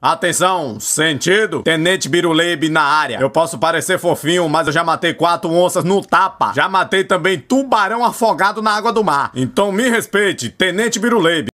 Atenção, sentido? Tenente Biruleibe na área. Eu posso parecer fofinho, mas eu já matei quatro onças no tapa. Já matei também tubarão afogado na água do mar. Então me respeite, Tenente Biruleibe.